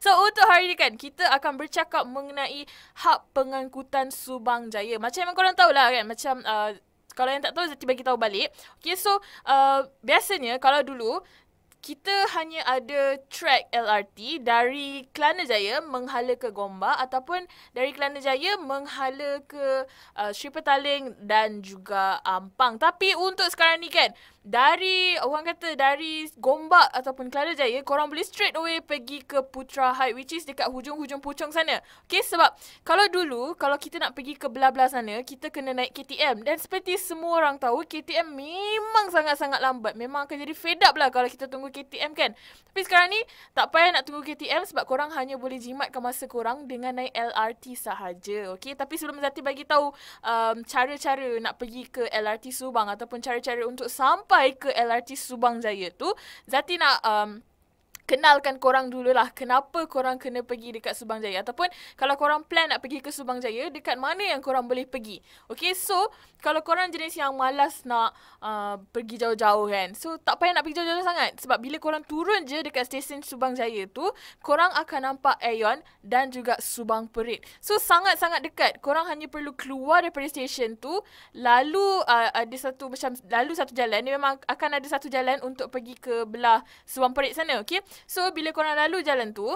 So untuk hari ni kan kita akan bercakap mengenai hak pengangkutan Subang Jaya. Macam yang korang tahu lah kan macam uh, kalau yang tak tahu Zati bagi tahu balik. Okay so uh, biasanya kalau dulu kita hanya ada track LRT dari Kelana Jaya menghala ke Gombak ataupun dari Kelana Jaya menghala ke uh, Sri Petaling dan juga Ampang. Tapi untuk sekarang ni kan, dari orang kata dari Gombak ataupun Kelana Jaya korang boleh straight away pergi ke Putra High which is dekat hujung-hujung Puchong sana. Okay sebab kalau dulu kalau kita nak pergi ke belah-belah sana kita kena naik KTM dan seperti semua orang tahu KTM memang sangat-sangat lambat. Memang akan jadi fed up lah kalau kita tunggu KTM kan. Tapi sekarang ni tak payah nak tunggu KTM sebab korang hanya boleh jimatkan masa korang dengan naik LRT sahaja. Okay tapi sebelum Zati bagi tahu um, cara-cara nak pergi ke LRT Subang ataupun cara-cara untuk sampai sampai ke LRT Subang Jaya tu Zati nak um, kenalkan korang dulu lah. kenapa korang kena pergi dekat Subang Jaya ataupun kalau korang plan nak pergi ke Subang Jaya dekat mana yang korang boleh pergi. Okay so kalau korang jenis yang malas nak uh, pergi jauh-jauh kan. So tak payah nak pergi jauh-jauh sangat sebab bila korang turun je dekat stesen Subang Jaya tu korang akan nampak Aeon dan juga Subang Perit. So sangat-sangat dekat. Korang hanya perlu keluar daripada stesen tu lalu uh, ada satu macam lalu satu jalan ni memang akan ada satu jalan untuk pergi ke belah Subang Perit sana okey. So bila korang lalu jalan tu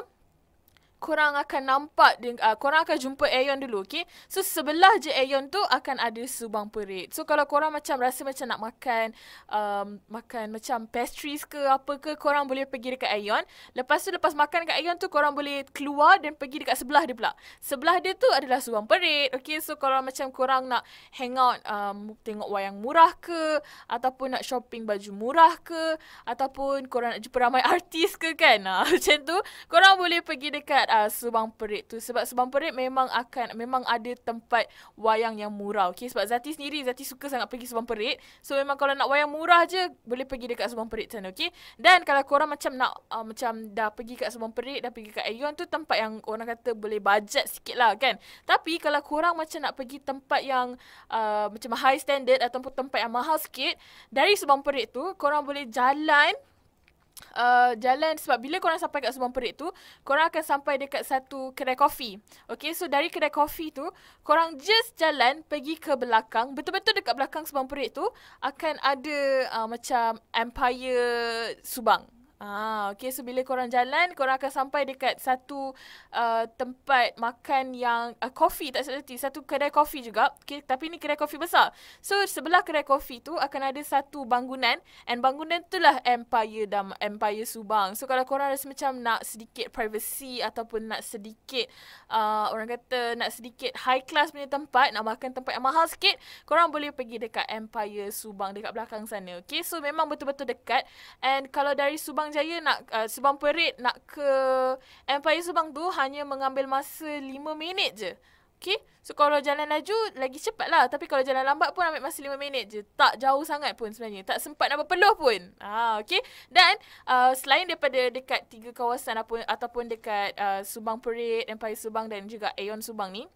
korang akan nampak uh, korang akan jumpa Aeon dulu okey so sebelah je Aeon tu akan ada subang perit so kalau korang macam rasa macam nak makan um, makan macam pastries ke apa ke korang boleh pergi dekat Aeon lepas tu lepas makan dekat Aeon tu korang boleh keluar dan pergi dekat sebelah dia pula sebelah dia tu adalah subang perit okey so kalau macam korang nak hang out um, tengok wayang murah ke ataupun nak shopping baju murah ke ataupun korang nak jumpa ramai artis ke kan ha, macam tu korang boleh pergi dekat uh, Subang Perit tu sebab Subang Perit memang akan memang ada tempat wayang yang murah okey sebab Zati sendiri Zati suka sangat pergi Subang Perit so memang kalau nak wayang murah je boleh pergi dekat Subang Perit sana okey dan kalau korang macam nak uh, macam dah pergi kat Subang Perit dah pergi kat Aeon tu tempat yang orang kata boleh bajet sikit lah kan tapi kalau korang macam nak pergi tempat yang uh, macam high standard ataupun tempat yang mahal sikit dari Subang Perit tu korang boleh jalan Uh, jalan sebab bila korang sampai kat Subang Perit tu Korang akan sampai dekat satu kedai kopi Okay so dari kedai kopi tu Korang just jalan pergi ke belakang Betul-betul dekat belakang Subang Perit tu Akan ada uh, macam Empire Subang Ah, okay. So bila korang jalan, korang akan sampai dekat satu uh, tempat makan yang uh, coffee tak salah hati. Satu kedai kopi juga. Okay, tapi ni kedai kopi besar. So sebelah kedai kopi tu akan ada satu bangunan. And bangunan tu lah Empire, Dam- Empire Subang. So kalau korang rasa macam nak sedikit privacy ataupun nak sedikit uh, orang kata nak sedikit high class punya tempat, nak makan tempat yang mahal sikit, korang boleh pergi dekat Empire Subang dekat belakang sana. Okay, so memang betul-betul dekat. And kalau dari Subang Jaya nak uh, Subang Perit nak ke Empire Subang tu hanya mengambil masa 5 minit je. Okay. So kalau jalan laju lagi cepat lah. Tapi kalau jalan lambat pun ambil masa 5 minit je. Tak jauh sangat pun sebenarnya. Tak sempat nak berpeluh pun. Ah, ha, okay. Dan uh, selain daripada dekat tiga kawasan ataupun dekat uh, Subang Perit, Empire Subang dan juga Aeon Subang ni.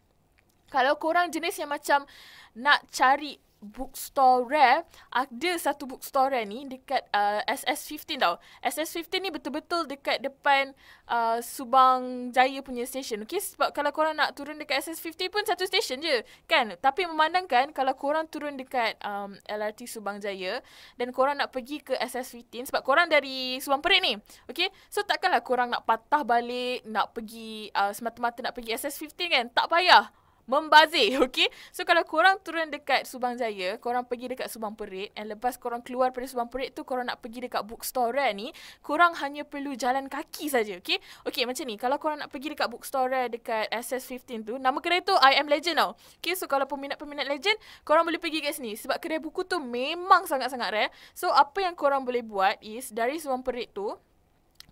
Kalau korang jenis yang macam nak cari bookstore rare, ada satu bookstore rare ni dekat uh, SS15 tau. SS15 ni betul-betul dekat depan uh, Subang Jaya punya stesen. Okay, sebab kalau korang nak turun dekat SS15 pun satu stesen je, kan? Tapi memandangkan kalau korang turun dekat um, LRT Subang Jaya dan korang nak pergi ke SS15 sebab korang dari Subang Perit ni. Okay, so takkanlah korang nak patah balik, nak pergi uh, semata-mata nak pergi SS15 kan? Tak payah membazir, okay? So kalau korang turun dekat Subang Jaya, korang pergi dekat Subang Perit and lepas korang keluar dari Subang Perit tu korang nak pergi dekat bookstore ni, korang hanya perlu jalan kaki saja, okay? Okay macam ni, kalau korang nak pergi dekat bookstore dekat SS15 tu, nama kedai tu I am Legend tau. Okey, so kalau peminat-peminat Legend, korang boleh pergi kat sini sebab kedai buku tu memang sangat-sangat rare. So apa yang korang boleh buat is dari Subang Perit tu,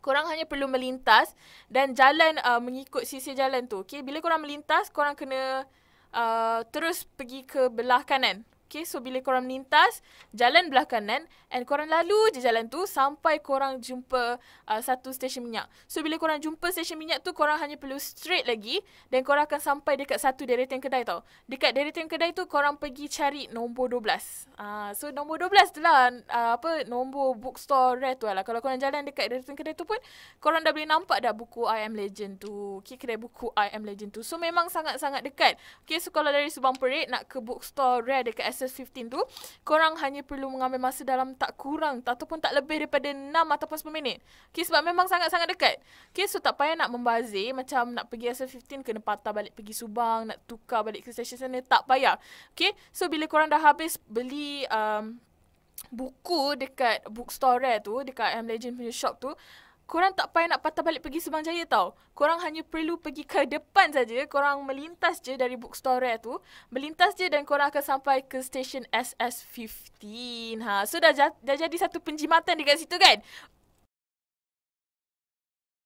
korang hanya perlu melintas dan jalan uh, mengikut sisi jalan tu. Okay, bila korang melintas, korang kena uh, terus pergi ke belah kanan. Okay, so bila korang melintas, jalan belah kanan and korang lalu je jalan tu sampai korang jumpa uh, satu stesen minyak. So bila korang jumpa stesen minyak tu, korang hanya perlu straight lagi dan korang akan sampai dekat satu deretan kedai tau. Dekat deretan kedai tu, korang pergi cari nombor 12. Uh, ah, so nombor 12 tu lah, uh, apa, nombor bookstore rare tu lah. Kalau korang jalan dekat deretan kedai tu pun, korang dah boleh nampak dah buku I Am Legend tu. Okay, kedai buku I Am Legend tu. So memang sangat-sangat dekat. Okay, so kalau dari Subang Perit nak ke bookstore rare dekat SS15 tu korang hanya perlu mengambil masa dalam tak kurang ataupun tak lebih daripada 6 ataupun 10 minit. Okay, sebab memang sangat-sangat dekat. Okay, so tak payah nak membazir macam nak pergi SS15 kena patah balik pergi Subang, nak tukar balik ke stesen sana, tak payah. Okay, so bila korang dah habis beli um, buku dekat bookstore tu, dekat M Legend punya shop tu, korang tak payah nak patah balik pergi Subang Jaya tau. Korang hanya perlu pergi ke depan saja, korang melintas je dari bookstore tu, melintas je dan korang akan sampai ke stesen SS15. Ha, so dah, dah jadi satu penjimatan dekat situ kan?